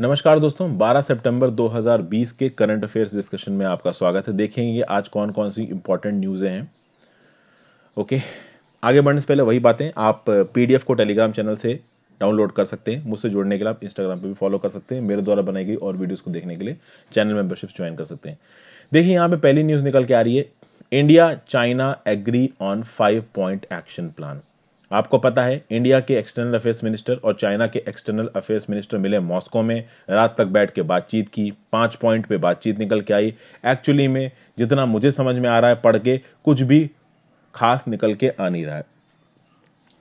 नमस्कार दोस्तों 12 सितंबर 2020 के करंट अफेयर्स डिस्कशन में आपका स्वागत है देखेंगे आज कौन कौन सी इंपॉर्टेंट न्यूज़ें हैं ओके आगे बढ़ने से पहले वही बातें आप पीडीएफ को टेलीग्राम चैनल से डाउनलोड कर सकते हैं मुझसे जुड़ने के लिए आप इंस्टाग्राम पे भी फॉलो कर सकते हैं मेरे द्वारा बनाई गई और वीडियोज़ को देखने के लिए चैनल मेंबरशिप ज्वाइन कर सकते हैं देखिए यहाँ पर पहली न्यूज़ निकल के आ रही है India China agree on five point action plan आपको पता है इंडिया के एक्सटर्नल अफेयर्स मिनिस्टर और चाइना के एक्सटर्नल अफेयर्स मिनिस्टर मिले मॉस्को में रात तक बैठ के बातचीत की पाँच पॉइंट पे बातचीत निकल के आई एक्चुअली में जितना मुझे समझ में आ रहा है पढ़ के कुछ भी खास निकल के आ नहीं रहा है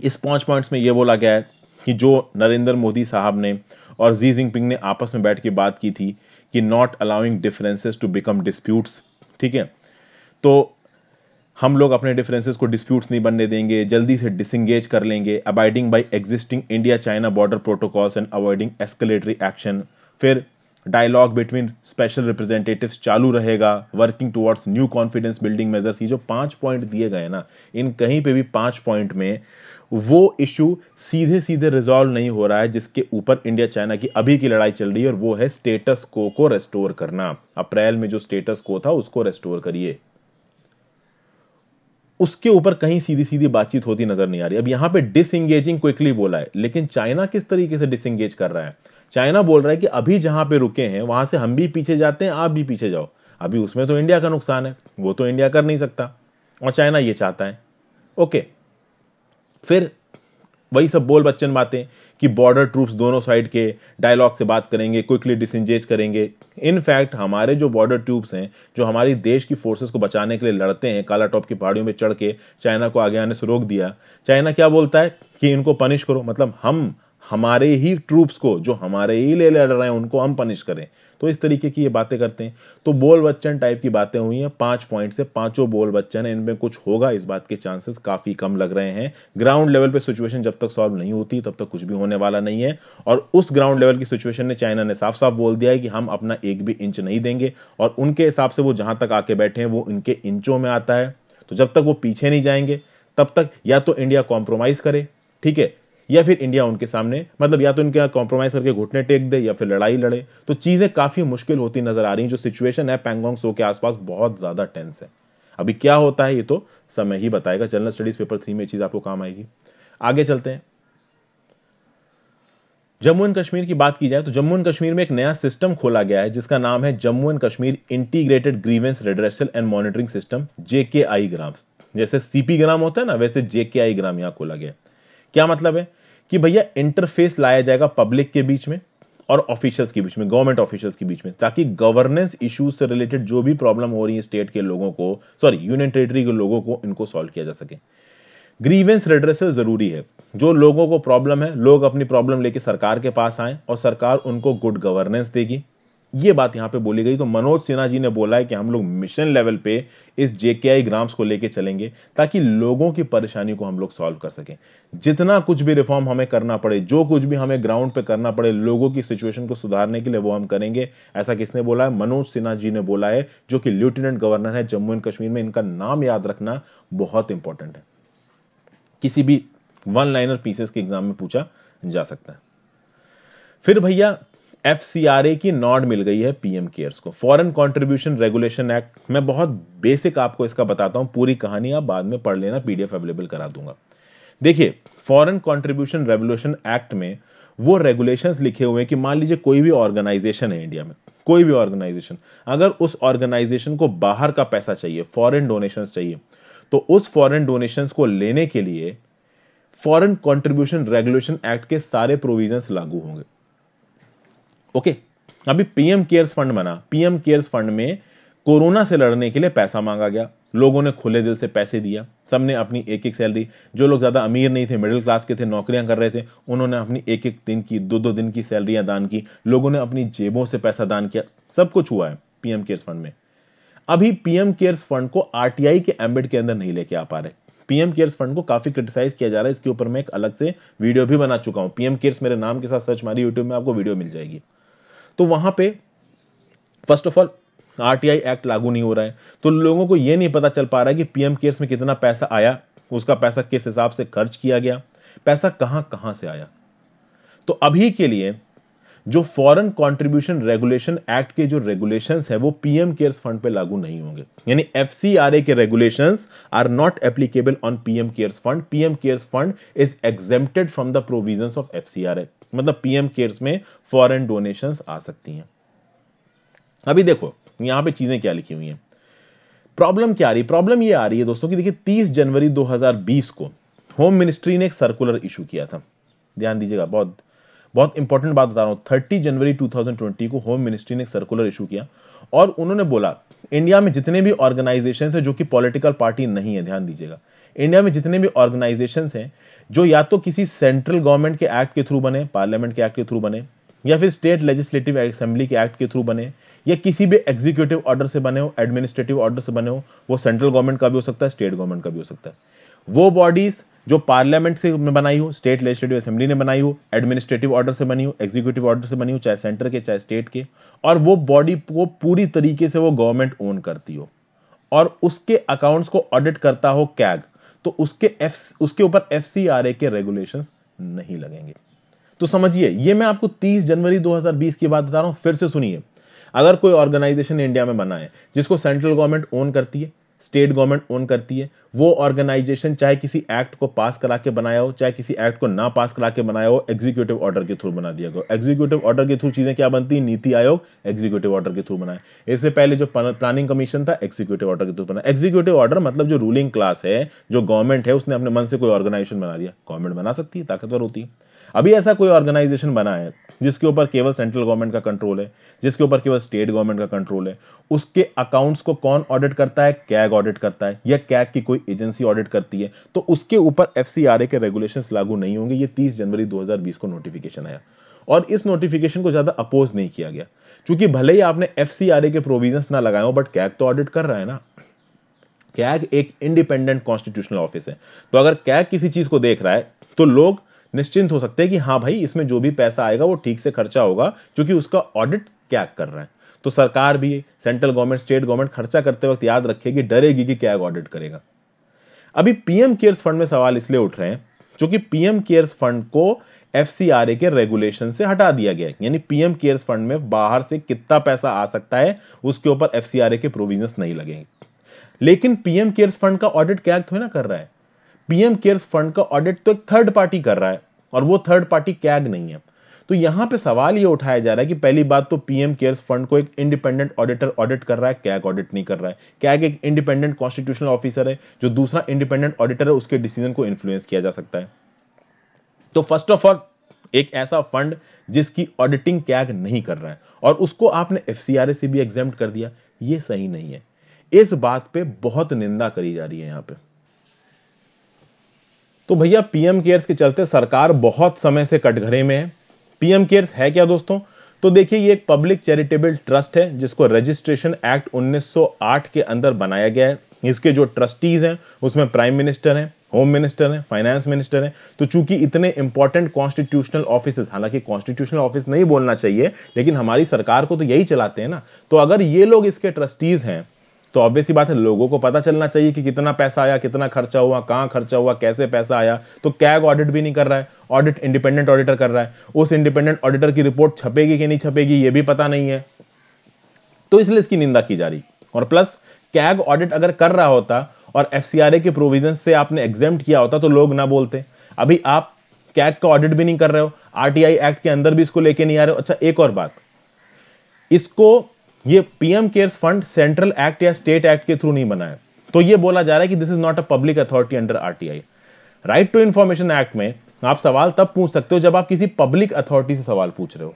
इस पाँच पॉइंट्स में ये बोला गया है कि जो नरेंद्र मोदी साहब ने और जी जिनपिंग ने आपस में बैठ के बात की थी कि not allowing differences to become disputes ठीक है तो हम लोग अपने डिफरेंसेस को डिस्प्यूट्स नहीं बनने देंगे जल्दी से डिसंगेज कर लेंगे abiding by existing India China border protocols and avoiding escalatory action फिर डायलॉग बिटवीन स्पेशल रिप्रेजेंटेटिव्स चालू रहेगा working towards new confidence building measures ये जो पांच पॉइंट दिए गए ना इन कहीं पे भी पांच पॉइंट में वो इशू सीधे सीधे रिजॉल्व नहीं हो रहा है जिसके ऊपर इंडिया चाइना की अभी की लड़ाई चल रही है और वो है स्टेटस को को रेस्टोर करना अप्रैल में जो स्टेटस को था उसको रेस्टोर करिए उसके ऊपर कहीं सीधी सीधी बातचीत होती नजर नहीं आ रही अब यहां पे डिसंगेजिंग क्विकली बोला है लेकिन चाइना किस तरीके से डिसंगेज कर रहा है चाइना बोल रहा है कि अभी जहां पे रुके हैं वहां से हम भी पीछे जाते हैं आप भी पीछे जाओ अभी उसमें तो इंडिया का नुकसान है वो तो इंडिया कर नहीं सकता और चाइना ये चाहता है ओके फिर वही सब बोल बच्चन बातें कि बॉर्डर ट्रूप्स दोनों साइड के डायलॉग से बात करेंगे क्विकली डिसंगेज करेंगे इनफैक्ट हमारे जो बॉर्डर ट्रूप्स हैं जो हमारी देश की फोर्सेस को बचाने के लिए लड़ते हैं काला टॉप की पहाड़ियों में चढ़ के चाइना को आगे आने से रोक दिया चाइना क्या बोलता है कि इनको पनिश करो मतलब हम हमारे ही ट्रूप्स को जो हमारे ही ले लड़ रहे हैं उनको हम पनिश करें तो इस तरीके की ये बातें करते हैं तो बोल बच्चन टाइप की बातें हुई हैं पांच पॉइंट से पांचों बोल बच्चन है इनमें कुछ होगा इस बात के चांसेस काफ़ी कम लग रहे हैं ग्राउंड लेवल पर सिचुएशन जब तक सॉल्व नहीं होती तब तक कुछ भी होने वाला नहीं है और उस ग्राउंड लेवल की सिचुएशन ने चाइना ने साफ साफ बोल दिया है कि हम अपना एक भी इंच नहीं देंगे और उनके हिसाब से वो जहां तक आके बैठे हैं वो इनके इंचों में आता है तो जब तक वो पीछे नहीं जाएंगे तब तक या तो इंडिया कॉम्प्रोमाइज़ करे ठीक है या फिर इंडिया उनके सामने मतलब या तो इनके कॉम्प्रोमाइज करके घुटने टेक दे या फिर लड़ाई लड़े तो चीज़ें काफ़ी मुश्किल होती नजर आ रही जो सिचुएशन है पैंगोंग सो के आसपास बहुत ज़्यादा टेंस है अभी क्या होता है ये तो समय ही बताएगा जनरल स्टडीज पेपर थ्री में चीज़ आपको काम आएगी आगे चलते हैं जम्मू एंड कश्मीर की बात की जाए तो जम्मू एंड कश्मीर में एक नया सिस्टम खोला गया है जिसका नाम है Jammu and Kashmir integrated grievance redressal and monitoring system J K I gram जैसे सीपी ग्राम होता है ना वैसे जेके आई ग्राम यहां खोला गया क्या मतलब है कि भैया इंटरफेस लाया जाएगा पब्लिक के बीच में और ऑफिशियल्स के बीच में गवर्नमेंट ऑफिशियल्स के बीच में ताकि गवर्नेंस इश्यूज से रिलेटेड जो भी प्रॉब्लम हो रही है स्टेट के लोगों को सॉरी यूनियन टेरिटरी के लोगों को इनको सॉल्व किया जा सके ग्रीवेंस रेड्रेसल जरूरी है जो लोगों को प्रॉब्लम है लोग अपनी प्रॉब्लम लेके सरकार के पास आए और सरकार उनको गुड गवर्नेंस देगी ये बात यहाँ पे बोली गई तो मनोज सिन्हा जी ने बोला है कि हम लोग मिशन लेवल पे इस जेकेआई ग्राम्स को लेके चलेंगे ताकि लोगों की परेशानी को हम लोग सॉल्व कर सकें जितना कुछ भी रिफॉर्म हमें करना पड़े जो कुछ भी हमें ग्राउंड पे करना पड़े लोगों की सिचुएशन को सुधारने के लिए वो हम करेंगे ऐसा किसने बोला है मनोज सिन्हा जी ने बोला है जो कि लेफ्टिनेंट गवर्नर है जम्मू एंड कश्मीर में इनका नाम याद रखना बहुत इंपॉर्टेंट है किसी भी वन लाइनर पीसेस के एग्जाम में पूछा जा सकता है फिर भैया एफ की नॉड मिल गई है पीएम केयर्स को फॉरेन कंट्रीब्यूशन रेगुलेशन एक्ट मैं बहुत बेसिक आपको इसका बताता हूं पूरी कहानी आप बाद में पढ़ लेना पीडीएफ अवेलेबल करा दूंगा देखिए फॉरेन कंट्रीब्यूशन रेगुलेशन एक्ट में वो रेगुलेशंस लिखे हुए हैं कि मान लीजिए कोई भी ऑर्गेनाइजेशन है इंडिया में कोई भी ऑर्गेनाइजेशन अगर उस ऑर्गेनाइजेशन को बाहर का पैसा चाहिए फॉरेन डोनेशन चाहिए तो उस फॉरेन डोनेशन को लेने के लिए फॉरेन कंट्रीब्यूशन रेगुलेशन एक्ट के सारे प्रोविजंस लागू होंगे ओके अभी पीएम केयर्स फंड बना पीएम केयर्स फंड में कोरोना से लड़ने के लिए पैसा मांगा गया लोगों ने खुले दिल से पैसे दिया सबने अपनी एक एक सैलरी जो लोग ज़्यादा अमीर नहीं थे मिडिल क्लास के थे नौकरियां कर रहे थे उन्होंने अपनी एक एक दिन की दो दो दिन की सैलरियां दान की लोगों ने अपनी जेबों से पैसा दान किया सब कुछ हुआ है पीएम केयर्स फंड में अभी पीएम केयर्स फंड को आरटीआई के एम्बेड के अंदर नहीं लेके आ पा रहे पीएम केयर्स फंड को काफी क्रिटिसाइज किया जा रहा है इसके ऊपर मैं एक अलग से वीडियो भी बना चुका हूँ पीएम केयर्स मेरे नाम के साथ सर्च मारी यूट्यूब में आपको वीडियो मिल जाएगी तो वहां पे first of all RTI act लागू नहीं हो रहा है तो लोगों को यह नहीं पता चल पा रहा है कि पीएम केयर्स में कितना पैसा आया उसका पैसा किस हिसाब से खर्च किया गया पैसा कहां कहां से आया तो अभी के लिए जो फॉरेन कंट्रीब्यूशन रेगुलेशन एक्ट के जो रेगुलेशन है वो पीएम केयर्स फंड पे लागू नहीं होंगे यानी एफ के regulation are not applicable on PM cares fund PM cares fund is exempted from the provision of F मतलब पीएम केयर्स में फॉरेन डोनेशंस आ सकती हैं अभी देखो यहां पे चीज़ें क्या लिखी हुई हैं प्रॉब्लम क्या आ रही है प्रॉब्लम ये आ रही है दोस्तों कि देखिए 30 जनवरी 2020 को होम मिनिस्ट्री ने एक सर्कुलर इशू किया था ध्यान दीजिएगा बहुत बहुत इंपॉर्टेंट बात बता रहा हूं थर्टी जनवरी टू को होम मिनिस्ट्री ने एक सर्कुलर इशू किया और उन्होंने बोला इंडिया में जितने भी ऑर्गेनाइजेशन है जो कि पॉलिटिकल पार्टी नहीं है ध्यान दीजिएगा इंडिया में जितने भी ऑर्गेनाइजेशन हैं जो या तो किसी सेंट्रल गवर्नमेंट के एक्ट के थ्रू बने पार्लियामेंट के एक्ट के थ्रू बने या फिर स्टेट लेजिस्लेटिव असेंबली के एक्ट के थ्रू बने या किसी भी एग्जीक्यूटिव ऑर्डर से बने हो एडमिनिस्ट्रेटिव ऑर्डर से बने हो वो सेंट्रल गवर्नमेंट का भी हो सकता है स्टेट गवर्नमेंट का भी हो सकता है वो बॉडीज जो पार्लियामेंट से बनाई हो स्टेट लेजिस्लेटिव असेंबली ने बनाई हो एडमिनिस्ट्रेटिव ऑर्डर से बनी हो एग्जीक्यूटिव ऑर्डर से बनी हो चाहे सेंटर के चाहे स्टेट के और वो बॉडी वो पूरी तरीके से वो गवर्नमेंट ओन करती हो और उसके अकाउंट्स को ऑडिट करता हो कैग तो उसके एफ उसके ऊपर एफ के रेगुलेशन नहीं लगेंगे तो समझिए ये मैं आपको 30 जनवरी 2020 की बात बता रहा हूं फिर से सुनिए अगर कोई ऑर्गेनाइजेशन इंडिया में बनाए जिसको सेंट्रल गवर्नमेंट ओन करती है स्टेट गवर्नमेंट ओन करती है वो ऑर्गेनाइजेशन चाहे किसी एक्ट को पास करा के बनाया हो चाहे किसी एक्ट को ना पास करा के बनाया हो एग्जीक्यूटिव ऑर्डर के थ्रू बना दिया गया एग्जीक्यूटिव ऑर्डर के थ्रू चीजें क्या बनती है नीति आयोग एग्जीक्यूटिव ऑर्डर के थ्रू बनाया इससे पहले जो प्लानिंग कमीशन था एग्जीक्यूटिव ऑर्डर के थ्रू बना एग्जीक्यूटिव ऑर्डर मतलब जो रूलिंग क्लास है जो गवर्नमेंट है उसने अपने मन से कोई ऑर्गेनाइजेशन बना दिया गवर्नमेंट बना सकती है ताकतवर होती है अभी ऐसा कोई ऑर्गेनाइजेशन बना है जिसके ऊपर केवल सेंट्रल गवर्नमेंट का कंट्रोल है जिसके ऊपर केवल स्टेट गवर्नमेंट का कंट्रोल है उसके अकाउंट्स को कौन ऑडिट करता है कैग ऑडिट करता है या कैग की कोई एजेंसी ऑडिट करती है तो उसके ऊपर एफ के रेगुलेशन लागू नहीं होंगे ये तीस जनवरी दो को नोटिफिकेशन आया और इस नोटिफिकेशन को ज्यादा अपोज नहीं किया गया क्योंकि भले ही आपने एफ के प्रोविजन ना लगाए हो बट कैग तो ऑडिट कर रहा है ना कैग एक इंडिपेंडेंट कॉन्स्टिट्यूशनल ऑफिस है तो अगर कैग किसी चीज को देख रहा है तो लोग निश्चिंत हो सकते हैं कि हाँ भाई इसमें जो भी पैसा आएगा वो ठीक से खर्चा होगा क्योंकि उसका ऑडिट क्या कर रहे हैं तो सरकार भी सेंट्रल गवर्नमेंट स्टेट गवर्नमेंट खर्चा करते वक्त याद रखेगी डरेगी कि क्या ऑडिट करेगा अभी पीएम केयर्स फंड में सवाल इसलिए उठ रहे हैं क्योंकि पीएम केयर्स फंड को एफ के रेगुलेशन से हटा दिया गया है यानी पीएम केयर्स फंड में बाहर से कितना पैसा आ सकता है उसके ऊपर एफ के प्रोविजन नहीं लगेंगे लेकिन पीएम केयर्स फंड का ऑडिट क्या थोड़ी तो ना कर रहा है पीएम केयर्स फंड का ऑडिट तो एक थर्ड पार्टी कर रहा है और वो थर्ड पार्टी कैग नहीं है तो यहां पे सवाल ये उठाया जा रहा है कि पहली बात तो पीएम केयर्स फंड को एक इंडिपेंडेंट ऑडिटर ऑडिट कर रहा है कैग ऑडिट नहीं कर रहा है कैग एक इंडिपेंडेंट कॉन्स्टिट्यूशनल ऑफिसर है जो दूसरा इंडिपेंडेंट ऑडिटर है उसके डिसीजन को इन्फ्लुएंस किया जा सकता है तो फर्स्ट ऑफ ऑल एक ऐसा फंड जिसकी ऑडिटिंग कैग नहीं कर रहा है और उसको आपने एफ से भी एग्जाम कर दिया ये सही नहीं है इस बात पे बहुत निंदा करी जा रही है यहाँ पे तो भैया पीएम केयर्स के चलते सरकार बहुत समय से कटघरे में है पीएम केयर्स है क्या दोस्तों तो देखिए ये एक पब्लिक चैरिटेबल ट्रस्ट है जिसको रजिस्ट्रेशन एक्ट 1908 के अंदर बनाया गया है इसके जो ट्रस्टीज हैं उसमें प्राइम मिनिस्टर हैं होम मिनिस्टर हैं फाइनेंस मिनिस्टर हैं तो चूंकि इतने इंपॉर्टेंट कॉन्स्टिट्यूशनल ऑफिस हालांकि कॉन्स्टिट्यूशनल ऑफिस नहीं बोलना चाहिए लेकिन हमारी सरकार को तो यही चलाते हैं ना तो अगर ये लोग इसके ट्रस्टीज हैं तो ऑब्वियसली बात है लोगों को पता चलना चाहिए कि कितना पैसा आया कितना खर्चा हुआ कहाँ खर्चा हुआ कैसे पैसा आया तो कैग ऑडिट भी नहीं कर रहा है ऑडिट इंडिपेंडेंट ऑडिटर कर रहा है उस इंडिपेंडेंट ऑडिटर की रिपोर्ट छपेगी कि नहीं छपेगी ये भी पता नहीं है तो इसलिए इसकी निंदा की जा रही और प्लस कैग ऑडिट अगर कर रहा होता और एफ के प्रोविजन से आपने एग्जाम किया होता तो लोग ना बोलते अभी आप कैग का ऑडिट भी नहीं कर रहे हो आरटीआई एक्ट के अंदर भी इसको लेके नहीं आ रहे हो अच्छा एक और बात इसको ये PM cares fund central act या स्टेट एक्ट के थ्रू नहीं बनाया तो ये बोला जा रहा है कि this is not a public authority under RTI right to information act में आप सवाल तब पूछ सकते हो जब आप किसी पब्लिक अथॉरिटी से सवाल पूछ रहे हो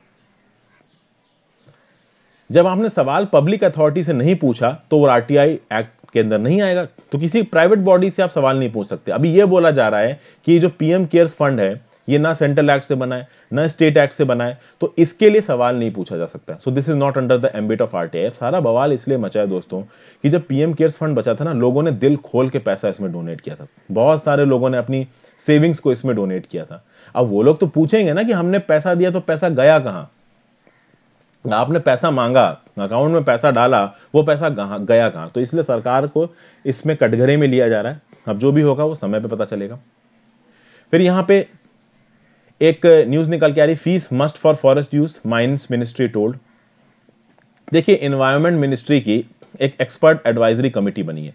जब आपने सवाल पब्लिक अथॉरिटी से नहीं पूछा तो वो आरटीआई एक्ट के अंदर नहीं आएगा तो किसी प्राइवेट बॉडी से आप सवाल नहीं पूछ सकते अभी ये बोला जा रहा है कि जो पीएम केयर्स फंड है ये ना सेंट्रल एक्ट से बनाए ना स्टेट एक्ट से बनाए तो इसके लिए सवाल नहीं पूछा जा सकता so this is not under the ambit of R सारा बवाल इसलिए मचा है दोस्तों कि जब पीएम केयर्स फंड बचा था ना लोगों ने दिल खोल के पैसा इसमें डोनेट किया था बहुत सारे लोगों ने अपनी सेविंग्स को इसमें डोनेट किया था अब वो लोग तो पूछेंगे ना कि हमने पैसा दिया तो पैसा गया कहाँ आपने पैसा मांगा अकाउंट में पैसा डाला वो पैसा गया कहाँ तो इसलिए सरकार को इसमें कटघरे में लिया जा रहा है अब जो भी होगा वो समय पे पता चलेगा फिर यहाँ पे एक न्यूज़ निकल के आ रही fees must for forest use mines ministry told देखिए इन्वायरमेंट मिनिस्ट्री की एक एक्सपर्ट एडवाइजरी कमेटी बनी है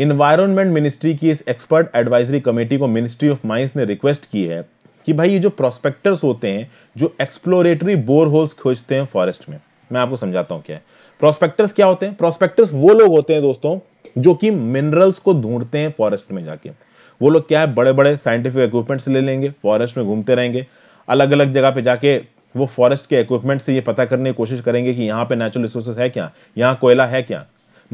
इन्वायरमेंट मिनिस्ट्री की इस एक्सपर्ट एडवाइजरी कमेटी को मिनिस्ट्री ऑफ माइंस ने रिक्वेस्ट की है कि भाई ये जो प्रोस्पेक्टर्स होते हैं जो एक्सप्लोरेटरी बोर होल्स खोजते हैं फॉरेस्ट में मैं आपको समझाता हूं क्या है प्रोस्पेक्टर्स क्या होते हैं प्रोस्पेक्टर्स वो लोग होते हैं दोस्तों जो कि मिनरल्स को ढूंढते हैं फॉरेस्ट में जाके वो लोग क्या है बड़े बड़े साइंटिफिक इक्विपमेंट्स ले लेंगे फॉरेस्ट में घूमते रहेंगे अलग अलग जगह पे जाके वो फॉरेस्ट के इक्विपमेंट से ये पता करने की कोशिश करेंगे कि यहाँ पे नेचुरल रिसोर्सेस है क्या यहाँ कोयला है क्या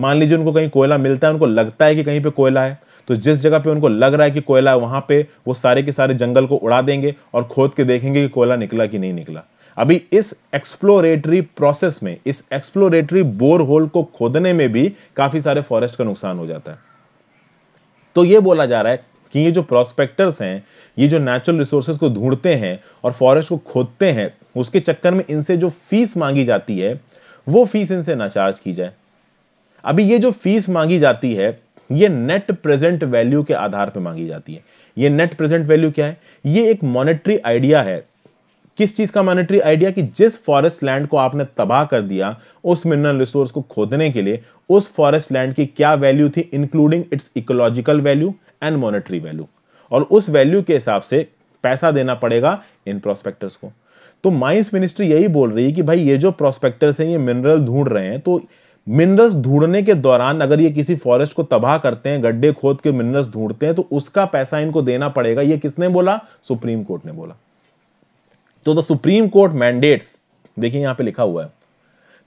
मान लीजिए उनको कहीं कोयला मिलता है उनको लगता है कि कहीं पे कोयला है तो जिस जगह पे उनको लग रहा है कि कोयला है वहाँ पे वो सारे के सारे जंगल को उड़ा देंगे और खोद के देखेंगे कि कोयला निकला कि नहीं निकला अभी इस एक्सप्लोरेटरी प्रोसेस में इस एक्सप्लोरेटरी बोर होल को खोदने में भी काफी सारे फॉरेस्ट का नुकसान हो जाता है तो ये बोला जा रहा है कि ये जो प्रोस्पेक्टर्स हैं ये जो नेचुरल रिसोर्सेज को ढूंढते हैं और फॉरेस्ट को खोदते हैं उसके चक्कर में इनसे जो फीस मांगी जाती है वो फीस इनसे ना चार्ज की जाए अभी ये जो फीस मांगी जाती है ये नेट प्रेजेंट वैल्यू के आधार पर मांगी जाती है ये नेट प्रेजेंट वैल्यू क्या है ये एक मॉनेटरी आइडिया है किस चीज का मॉनेटरी आइडिया कि जिस फॉरेस्ट लैंड को आपने तबाह कर दिया उस मिनरल रिसोर्स को खोदने के लिए उस फॉरेस्ट लैंड की क्या वैल्यू थी including its ecological value and monetary value और उस वैल्यू के हिसाब से पैसा देना पड़ेगा इन प्रोस्पेक्टर्स को तो माइंस मिनिस्ट्री यही बोल रही है कि भाई ये जो प्रोस्पेक्टर्स हैं ये मिनरल ढूंढ रहे हैं तो मिनरल्स ढूंढने के दौरान अगर ये किसी फॉरेस्ट को तबाह करते हैं गड्ढे खोद के मिनरल्स ढूंढते हैं तो उसका पैसा इनको देना पड़ेगा ये किसने बोला सुप्रीम कोर्ट ने बोला तो द सुप्रीम कोर्ट मैंडेट्स देखिए यहां पे लिखा हुआ है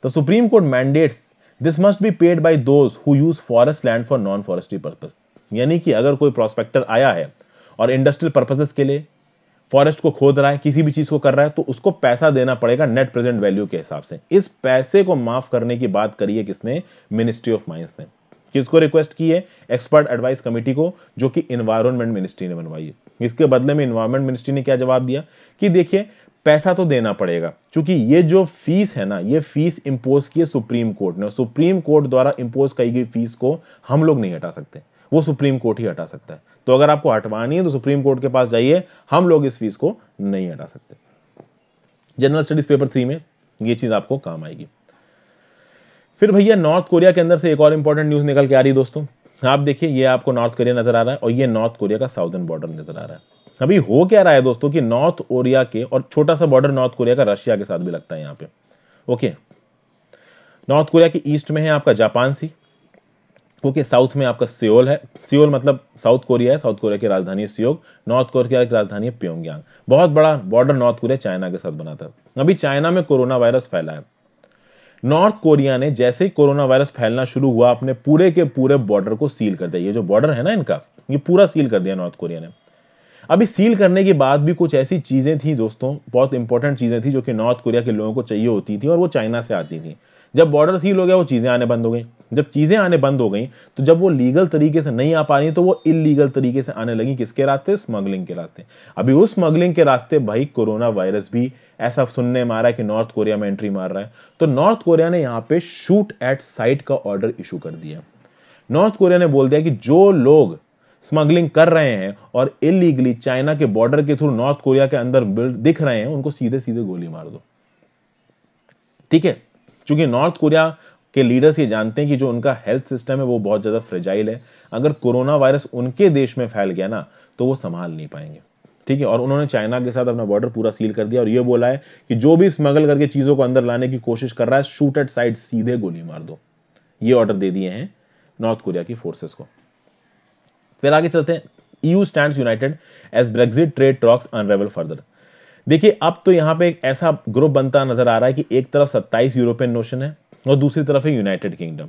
the supreme court mandates this must be paid by those who use forest land for non forestry purpose यानी कि अगर कोई प्रोस्पेक्टर आया है और इंडस्ट्रियल पर्पजेस के लिए फॉरेस्ट को खोद रहा है किसी भी चीज को कर रहा है तो उसको पैसा देना पड़ेगा नेट प्रेजेंट वैल्यू के हिसाब से इस पैसे को माफ करने की बात करी है किसने मिनिस्ट्री ऑफ माइंस ने किसको रिक्वेस्ट की है एक्सपर्ट एडवाइस कमेटी को जो कि इन्वायरमेंट मिनिस्ट्री ने बनवाई है इसके बदले में इन्वायरमेंट मिनिस्ट्री ने क्या जवाब दिया कि देखिए पैसा तो देना पड़ेगा क्योंकि ये जो फीस है ना ये फीस इंपोज की है सुप्रीम कोर्ट ने सुप्रीम कोर्ट द्वारा इंपोज की गई फीस को हम लोग नहीं हटा सकते वो सुप्रीम कोर्ट ही हटा सकता है तो अगर आपको हटवानी है तो सुप्रीम कोर्ट के पास जाइए हम लोग इस फीस को नहीं हटा सकते जनरल स्टडीज पेपर थ्री में ये चीज आपको काम आएगी फिर भैया नॉर्थ कोरिया के अंदर से एक और इंपॉर्टेंट न्यूज निकल के आ रही है दोस्तों आप देखिए ये आपको नॉर्थ कोरिया नजर आ रहा है और ये नॉर्थ कोरिया का साउदर्न बॉर्डर नजर आ रहा है अभी हो क्या रहा है दोस्तों कि नॉर्थ कोरिया के और छोटा सा बॉर्डर नॉर्थ कोरिया का रशिया के साथ भी लगता है यहां पे ओके नॉर्थ कोरिया के ईस्ट में है आपका जापान सी क्योंकि साउथ में आपका सियोल है सियोल मतलब साउथ कोरिया है साउथ कोरिया की राजधानी है सियोग नॉर्थ कोरिया की राजधानी है प्योंगयांग बहुत बड़ा बॉर्डर नॉर्थ कोरिया चाइना के साथ बना था अभी चाइना में कोरोना वायरस फैला है नॉर्थ कोरिया ने जैसे ही कोरोना वायरस फैलना शुरू हुआ अपने पूरे के पूरे बॉर्डर को सील कर दिया ये जो बॉर्डर है ना इनका ये पूरा सील कर दिया नॉर्थ कोरिया ने अभी सील करने के बाद भी कुछ ऐसी चीज़ें थी दोस्तों बहुत इंपॉर्टेंट चीज़ें थी जो कि नॉर्थ कोरिया के लोगों को चाहिए होती थी और वो चाइना से आती थी जब बॉर्डर सील हो गया वो चीज़ें आने बंद हो गई जब चीज़ें आने बंद हो गई तो जब वो लीगल तरीके से नहीं आ पा रही तो वो इलीगल तरीके से आने लगी किसके रास्ते स्मगलिंग के रास्ते अभी उस स्मगलिंग के रास्ते भाई कोरोना वायरस भी ऐसा सुनने में आ रहा है कि नॉर्थ कोरिया में एंट्री मार रहा है तो नॉर्थ कोरिया ने यहाँ पे शूट एट साइट का ऑर्डर इशू कर दिया नॉर्थ कोरिया ने बोल दिया कि जो लोग स्मगलिंग कर रहे हैं और इलीगली चाइना के बॉर्डर के थ्रू नॉर्थ कोरिया के अंदर दिख रहे हैं उनको सीधे सीधे गोली मार दो ठीक है क्योंकि नॉर्थ कोरिया के लीडर्स ये जानते हैं कि जो उनका हेल्थ सिस्टम है वो बहुत ज़्यादा फ्रेजाइल है अगर कोरोना वायरस उनके देश में फैल गया ना तो वो संभाल नहीं पाएंगे ठीक है और उन्होंने चाइना के साथ अपना बॉर्डर पूरा सील कर दिया और ये बोला है कि जो भी स्मगल करके चीज़ों को अंदर लाने की कोशिश कर रहा है शूट एट साइड सीधे गोली मार दो ये ऑर्डर दे दिए हैं नॉर्थ कोरिया की फोर्सेस को फिर आगे चलते हैं EU stand united as Brexit trade talks unravel further देखिए अब तो यहाँ पे एक ऐसा ग्रुप बनता नजर आ रहा है कि एक तरफ 27 यूरोपियन नोशन है और दूसरी तरफ है यूनाइटेड किंगडम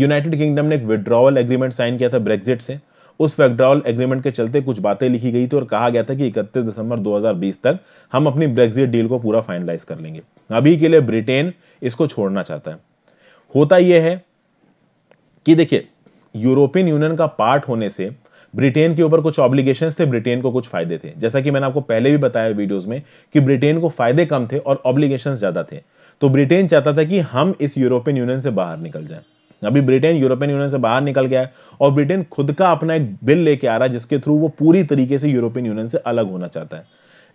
यूनाइटेड किंगडम ने एक विड्रॉवल एग्रीमेंट साइन किया था ब्रेग्जिट से उस विड्रॉवल एग्रीमेंट के चलते कुछ बातें लिखी गई थी और कहा गया था कि इकतीस दिसंबर दो तक हम अपनी ब्रेग्जिट डील को पूरा फाइनलाइज कर लेंगे अभी के लिए ब्रिटेन इसको छोड़ना चाहता है होता यह है कि देखिए यूरोपियन यूनियन का पार्ट होने से ब्रिटेन के ऊपर कुछ ऑब्लिगेशन थे ब्रिटेन को कुछ फायदे थे जैसा कि मैंने आपको पहले भी बताया वीडियोस में कि ब्रिटेन को फायदे कम थे और ऑब्लिगेशन ज्यादा थे तो ब्रिटेन चाहता था कि हम इस यूरोपियन यूनियन से बाहर निकल जाए अभी ब्रिटेन यूरोपियन यूनियन से बाहर निकल गया है और ब्रिटेन खुद का अपना एक बिल लेके आ रहा है जिसके थ्रू वो पूरी तरीके से यूरोपियन यूनियन से अलग होना चाहता है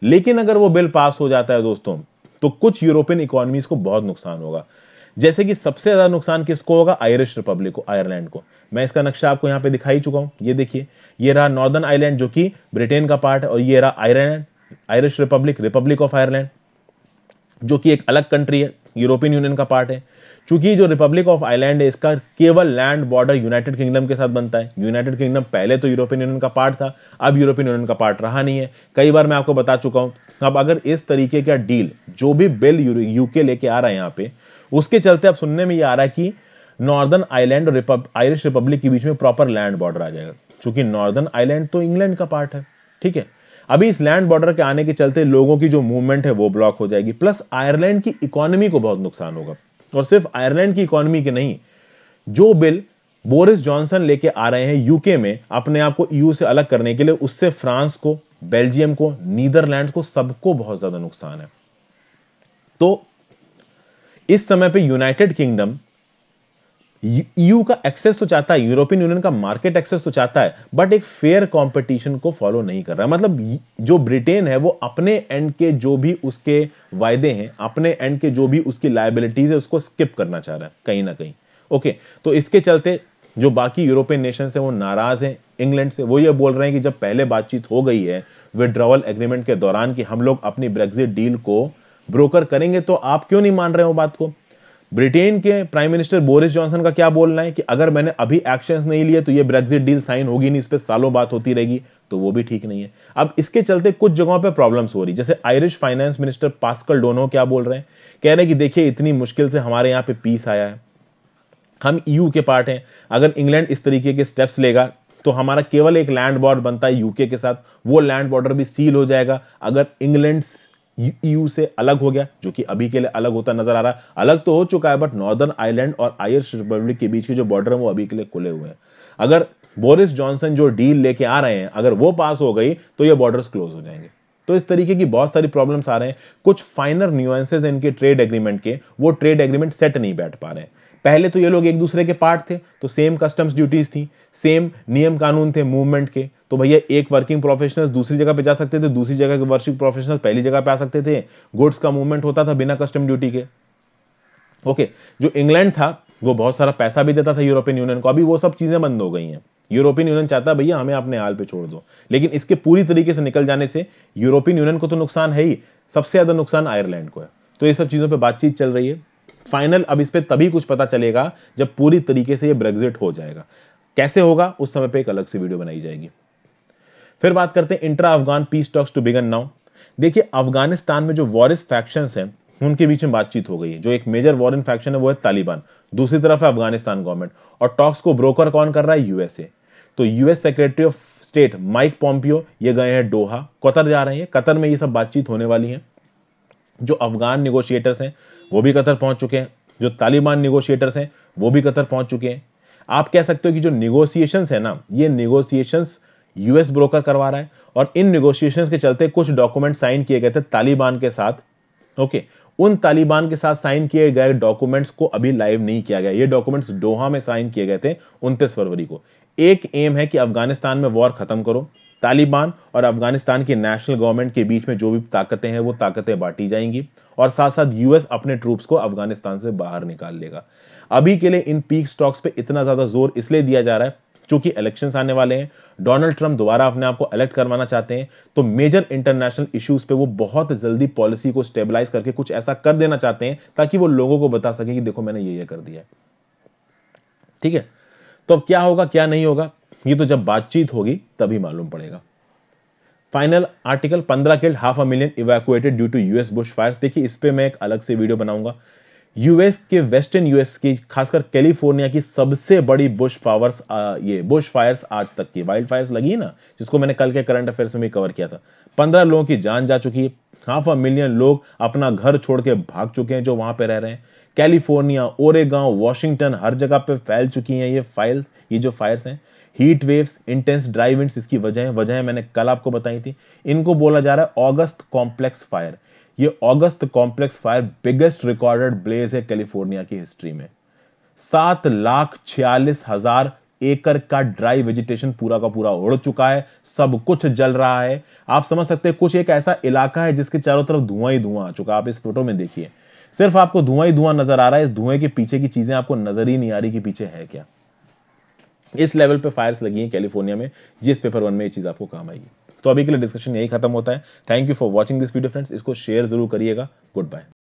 लेकिन अगर वो बिल पास हो जाता है दोस्तों तो कुछ यूरोपियन इकोनॉमीज को बहुत नुकसान होगा जैसे कि सबसे ज्यादा नुकसान किसको होगा आयरिश रिपब्लिक को आयरलैंड को मैं इसका नक्शा आपको यहां पे दिखाई चुका हूं ये देखिए ये रहा नॉर्दर्न आयरलैंड जो कि ब्रिटेन का पार्ट है और ये रहा Ireland Irish republic republic of Ireland जो कि एक अलग कंट्री है यूरोपियन यूनियन का पार्ट है चूंकि जो रिपब्लिक ऑफ आयलैंड है इसका केवल लैंड बॉर्डर यूनाइटेड किंगडम के साथ बनता है यूनाइटेड किंगडम पहले तो यूरोपियन यूनियन का पार्ट था अब यूरोपियन यूनियन का पार्ट रहा नहीं है कई बार मैं आपको बता चुका हूं अब अगर इस तरीके का डील जो भी बिल यूके लेके आ रहा है यहाँ पे उसके चलते अब सुनने में ये आ रहा है कि नॉर्दर्न आईलैंड और आयरिश रिपब्लिक के बीच में प्रॉपर लैंड बॉर्डर आ जाएगा चूंकि नॉर्दर्न आईलैंड तो इंग्लैंड का पार्ट है ठीक है अभी इस लैंड बॉर्डर के आने के चलते लोगों की जो मूवमेंट है वो ब्लॉक हो जाएगी प्लस आयरलैंड की इकोनॉमी को बहुत नुकसान होगा और सिर्फ आयरलैंड की इकोनॉमी के नहीं जो बिल बोरिस जॉनसन लेके आ रहे हैं यूके में अपने आप को ईयू से अलग करने के लिए उससे फ्रांस को बेल्जियम को नीदरलैंड को सबको बहुत ज्यादा नुकसान है तो इस समय पे यूनाइटेड किंगडम ईयू का एक्सेस तो चाहता है यूरोपियन यूनियन का मार्केट एक्सेस तो चाहता है बट एक फेयर कंपटीशन को फॉलो नहीं कर रहा मतलब जो ब्रिटेन है वो अपने एंड के जो भी उसके वायदे हैं अपने एंड के जो भी उसकी लाइबिलिटीज है उसको स्किप करना चाह रहा है कहीं ना कहीं ओके तो इसके चलते जो बाकी यूरोपियन नेशन है वो नाराज हैं इंग्लैंड से वो ये बोल रहे हैं कि जब पहले बातचीत हो गई है विड्रॉवल एग्रीमेंट के दौरान कि हम लोग अपनी ब्रेग्जिट डील को ब्रोकर करेंगे तो आप क्यों नहीं मान रहे हो बात को ब्रिटेन के प्राइम मिनिस्टर बोरिस जॉनसन का क्या बोलना है कि अगर मैंने अभी एक्शन नहीं लिए तो ये ब्रेग्जिट डील साइन होगी नहीं इस पर सालों बात होती रहेगी तो वो भी ठीक नहीं है अब इसके चलते कुछ जगहों पे प्रॉब्लम्स हो रही जैसे Irish finance minister Paschal Donohoe क्या बोल रहे हैं कह रहे हैं कि देखिए इतनी मुश्किल से हमारे यहाँ पे पीस आया है हम यू के पार्ट हैं अगर इंग्लैंड इस तरीके के स्टेप्स लेगा तो हमारा केवल एक लैंड बॉर्डर बनता है यूके के साथ वो लैंड बॉर्डर भी सील हो जाएगा अगर इंग्लैंड ईयू से अलग हो गया जो कि अभी के लिए अलग होता नजर आ रहा है अलग तो हो चुका है बट नॉर्दर्न आयरलैंड और आयरिश रिपब्लिक के बीच के जो बॉर्डर है वो अभी के लिए खुले हुए हैं अगर बोरिस जॉनसन जो डील लेके आ रहे हैं अगर वो पास हो गई तो ये बॉर्डर्स क्लोज हो जाएंगे तो इस तरीके की बहुत सारी प्रॉब्लम्स आ रहे हैं कुछ फाइनर न्यूएंसेस इनके ट्रेड एग्रीमेंट के वो ट्रेड एग्रीमेंट सेट नहीं बैठ पा रहे हैं पहले तो ये लोग एक दूसरे के पार्ट थे तो सेम कस्टम्स ड्यूटीज थी सेम नियम कानून थे मूवमेंट के तो भैया एक वर्किंग प्रोफेशनल दूसरी जगह पे जा सकते थे दूसरी जगह के वर्किंग प्रोफेशनल पहली जगह पे आ सकते थे गुड्स का मूवमेंट होता था बिना कस्टम ड्यूटी के ओके जो इंग्लैंड था वो बहुत सारा पैसा भी देता था यूरोपियन यूनियन को अभी वो सब चीज़ें बंद हो गई हैं यूरोपियन यूनियन चाहता है भैया हमें अपने हाल पे छोड़ दो लेकिन इसके पूरी तरीके से निकल जाने से यूरोपियन यूनियन को तो नुकसान है ही सबसे ज़्यादा नुकसान आयरलैंड को है तो ये सब चीज़ों पर बातचीत चल रही है फाइनल अब इस पर तभी कुछ पता चलेगा जब पूरी तरीके से ये ब्रेग्जिट हो जाएगा कैसे होगा उस समय पर एक अलग से वीडियो बनाई जाएगी फिर बात करते हैं inter Afghan peace talks to begin now देखिए अफगानिस्तान में जो वॉरिस फैक्शन है उनके बीच में बातचीत हो गई है जो एक मेजर वॉरन फैक्शन है वो है तालिबान दूसरी तरफ है अफगानिस्तान गवर्नमेंट और टॉक्स को ब्रोकर कौन कर रहा है यूएसए तो US secretary of state Mike Pompeo ये गए हैं डोहा कतर जा रहे हैं कतर में ये सब बातचीत होने वाली है जो अफगान निगोशिएटर्स हैं वो भी कतर पहुंच चुके हैं जो तालिबान निगोशिएटर्स हैं वो भी कतर पहुंच चुके हैं आप कह सकते हो कि जो निगोसिएशंस है ना ये निगोसिएशंस यूएस ब्रोकर करवा रहा है और इन निगोशिएशन के चलते कुछ डॉक्यूमेंट साइन किए गए थे तालिबान के साथ ओके उन तालिबान के साथ साइन किए गए डॉक्यूमेंट्स को अभी लाइव नहीं किया गया ये डॉक्यूमेंट्स डोहा में साइन किए गए थे उनतीस फरवरी को एक एम है कि अफगानिस्तान में वॉर खत्म करो तालिबान और अफगानिस्तान की नेशनल गवर्नमेंट के बीच में जो भी ताकतें हैं वो ताकतें बांटी जाएंगी और साथ साथ यूएस अपने ट्रूप्स को अफगानिस्तान से बाहर निकाल लेगा अभी के लिए इन पीक स्टॉक्स पे इतना ज्यादा जोर इसलिए दिया जा रहा है चूंकि इलेक्शन आने वाले हैं डोनाल्ड ट्रंप दोबारा अपने आप को इलेक्ट करवाना चाहते हैं तो मेजर इंटरनेशनल इश्यूज पे वो बहुत जल्दी पॉलिसी को स्टेबलाइज करके कुछ ऐसा कर देना चाहते हैं ताकि वो लोगों को बता सके कि देखो मैंने ये ये कर दिया है ठीक है तो अब क्या होगा क्या नहीं होगा ये तो जब बातचीत होगी तभी मालूम पड़ेगा फाइनल आर्टिकल पंद्रह killed half a million evacuated due to US bush fire देखिए इस पर मैं एक अलग से वीडियो बनाऊंगा यूएस के वेस्टर्न यूएस की खासकर कैलिफोर्निया की सबसे बड़ी बुश पावर्स आ, ये बुश फायर्स आज तक की वाइल्ड फायर्स लगी ना जिसको मैंने कल के करंट अफेयर्स में भी कवर किया था पंद्रह लोगों की जान जा चुकी है हाफ अ मिलियन लोग अपना घर छोड़ के भाग चुके हैं जो वहां पे रह रहे हैं कैलिफोर्निया ओरेगांव वॉशिंगटन हर जगह पे फैल चुकी हैं ये फाइल ये जो फायर्स हैं हीट वेव्स इंटेंस ड्राई इसकी वजह वजह मैंने कल आपको बताई थी इनको बोला जा रहा है ऑगस्ट कॉम्प्लेक्स फायर ये August complex fire biggest recorded blaze है कैलिफोर्निया की हिस्ट्री में सात लाख छियालीस हजार एकड़ का ड्राई वेजिटेशन पूरा का पूरा उड़ चुका है सब कुछ जल रहा है आप समझ सकते हैं कुछ एक ऐसा इलाका है जिसके चारों तरफ धुआं ही धुआं आ चुका आप इस फोटो में देखिए सिर्फ आपको धुआं ही धुआं नजर आ रहा है इस धुएं के पीछे की चीजें आपको नजर ही नहीं आ रही कि पीछे है क्या इस लेवल पे फायर्स लगी हैं कैलिफोर्निया में जिस पेपर वन में ये चीज आपको काम आएगी तो अभी के लिए डिस्कशन यही खत्म होता है thank you for watching this video friends इसको शेयर जरूर करिएगा गुड बाय